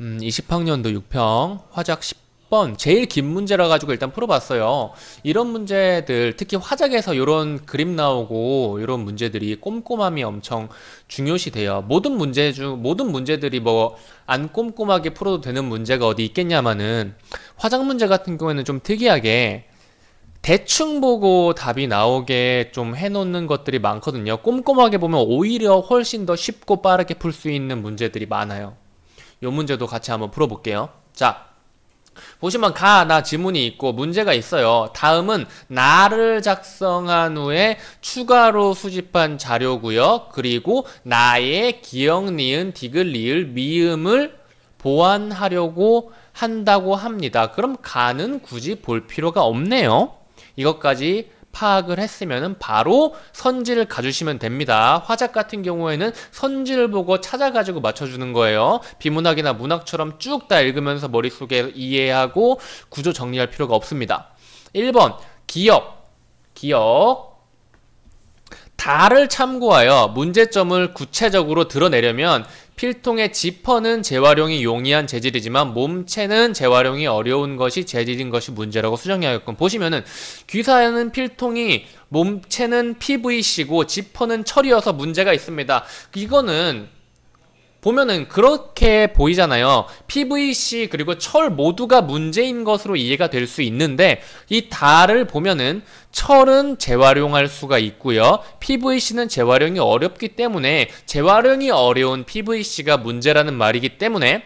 음, 20학년도 6평 화작 10번 제일 긴 문제라 가지고 일단 풀어봤어요 이런 문제들 특히 화작에서 이런 그림 나오고 이런 문제들이 꼼꼼함이 엄청 중요시 돼요 모든 문제 중 모든 문제들이 뭐 안 꼼꼼하게 풀어도 되는 문제가 어디 있겠냐마는 화작 문제 같은 경우에는 좀 특이하게 대충 보고 답이 나오게 좀 해놓는 것들이 많거든요 꼼꼼하게 보면 오히려 훨씬 더 쉽고 빠르게 풀 수 있는 문제들이 많아요 요 문제도 같이 한번 풀어볼게요. 자, 보시면 가 나 지문이 있고 문제가 있어요. 다음은 나를 작성한 후에 추가로 수집한 자료고요. 그리고 나의 기억, 니은, 디귿, 리을, 미음을 보완하려고 한다고 합니다. 그럼 가는 굳이 볼 필요가 없네요. 이것까지 파악을 했으면 바로 선지를 가주시면 됩니다. 화작 같은 경우에는 선지를 보고 찾아가지고 맞춰주는 거예요. 비문학이나 문학처럼 쭉 다 읽으면서 머릿속에 이해하고 구조 정리할 필요가 없습니다. 1번 기억 기억 다를 참고하여 문제점을 구체적으로 드러내려면 필통의 지퍼는 재활용이 용이한 재질이지만 몸체는 재활용이 어려운 것이 재질인 것이 문제라고 수정해야겠군. 보시면은 귀사에는 필통이 몸체는 PVC고 지퍼는 철이어서 문제가 있습니다. 이거는 보면은 그렇게 보이잖아요. PVC 그리고 철 모두가 문제인 것으로 이해가 될 수 있는데 이 달을 보면은 철은 재활용할 수가 있고요. PVC는 재활용이 어렵기 때문에 재활용이 어려운 PVC가 문제라는 말이기 때문에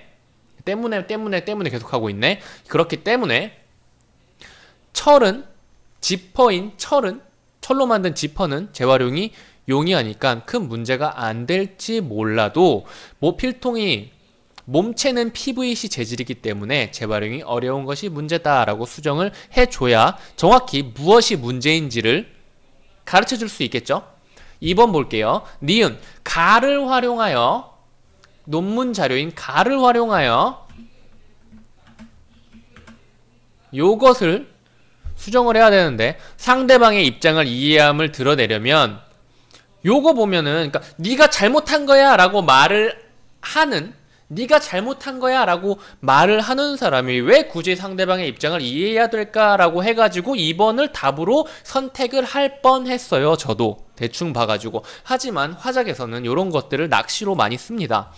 때문에 때문에 때문에 계속하고 있네. 그렇기 때문에 철은 지퍼인 철은 철로 만든 지퍼는 재활용이 용이하니까 큰 문제가 안 될지 몰라도 모필통이 몸체는 PVC 재질이기 때문에 재활용이 어려운 것이 문제다라고 수정을 해줘야 정확히 무엇이 문제인지를 가르쳐 줄 수 있겠죠? 2번 볼게요. 니은, 가를 활용하여 논문 자료인 가를 활용하여 요것을 수정을 해야 되는데 상대방의 입장을 이해함을 드러내려면 요거 보면은 그러니까 네가 잘못한 거야라고 말을 하는 네가 잘못한 거야라고 말을 하는 사람이 왜 굳이 상대방의 입장을 이해해야 될까라고 해가지고 2번을 답으로 선택을 할 뻔했어요. 저도 대충 봐가지고 하지만 화작에서는 요런 것들을 낚시로 많이 씁니다.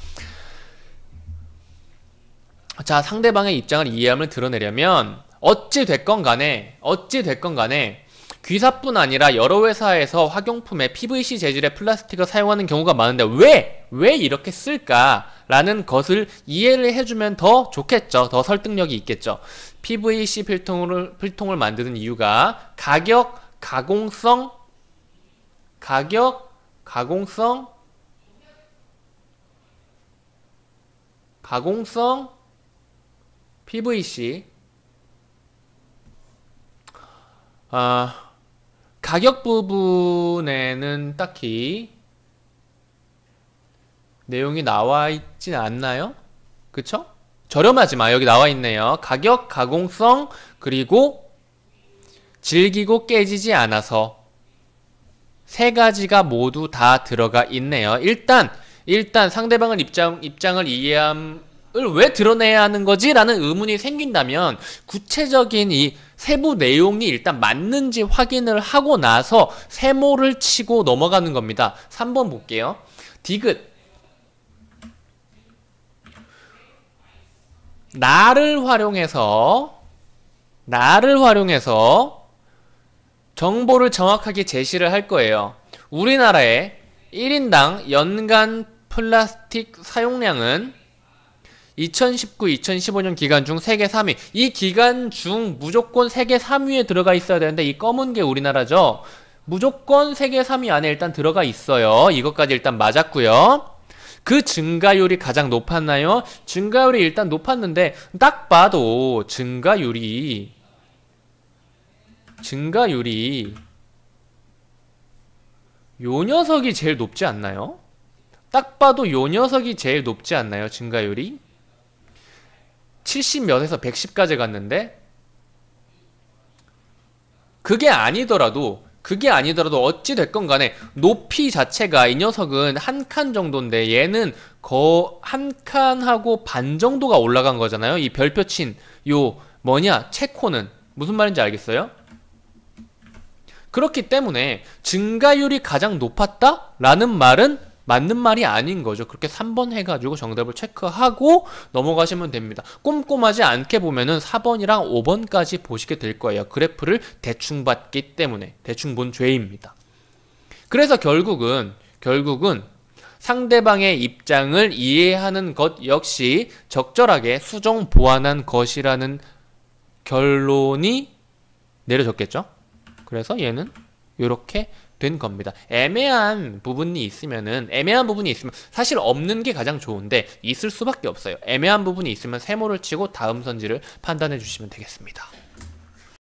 자 상대방의 입장을 이해함을 드러내려면 어찌 됐건 간에 어찌 됐건 간에 귀사뿐 아니라 여러 회사에서 학용품에 PVC 재질의 플라스틱을 사용하는 경우가 많은데 왜? 왜 이렇게 쓸까라는 것을 이해를 해주면 더 좋겠죠. 더 설득력이 있겠죠. PVC 필통을, 필통을 만드는 이유가 가격, 가공성, 가격, 가공성, 가공성, PVC, 아, 가격 부분에는 딱히 내용이 나와 있진 않나요? 그쵸? 저렴하지 마. 여기 나와 있네요. 가격, 가공성, 그리고 질기고 깨지지 않아서 세 가지가 모두 다 들어가 있네요. 일단 일단 상대방은 입장, 입장을 이해함을 왜 드러내야 하는 거지? 라는 의문이 생긴다면 구체적인 이 세부 내용이 일단 맞는지 확인을 하고 나서 세모를 치고 넘어가는 겁니다. 3번 볼게요. 디귿 나를 활용해서 나를 활용해서 정보를 정확하게 제시를 할 거예요. 우리나라의 1인당 연간 플라스틱 사용량은 2019-2015년 기간 중 세계 3위 이 기간 중 무조건 세계 3위에 들어가 있어야 되는데 이 검은 게 우리나라죠 무조건 세계 3위 안에 일단 들어가 있어요 이것까지 일단 맞았고요 그 증가율이 가장 높았나요? 증가율이 일단 높았는데 딱 봐도 증가율이 증가율이 요 녀석이 제일 높지 않나요? 딱 봐도 요 녀석이 제일 높지 않나요? 증가율이? 70몇에서 110까지 갔는데 그게 아니더라도 그게 아니더라도 어찌 됐건 간에 높이 자체가 이 녀석은 한 칸 정도인데 얘는 거한 칸하고 반 정도가 올라간 거잖아요. 이 별표 친요 뭐냐 체코는 무슨 말인지 알겠어요? 그렇기 때문에 증가율이 가장 높았다라는 말은 맞는 말이 아닌 거죠. 그렇게 3번 해가지고 정답을 체크하고 넘어가시면 됩니다. 꼼꼼하지 않게 보면은 4번이랑 5번까지 보시게 될 거예요. 그래프를 대충 봤기 때문에 대충 본 죄입니다. 그래서 결국은 결국은 상대방의 입장을 이해하는 것 역시 적절하게 수정 보완한 것이라는 결론이 내려졌겠죠. 그래서 얘는 이렇게 된 겁니다. 애매한 부분이 있으면은 애매한 부분이 있으면 사실 없는 게 가장 좋은데 있을 수밖에 없어요. 애매한 부분이 있으면 세모를 치고 다음 선지를 판단해 주시면 되겠습니다.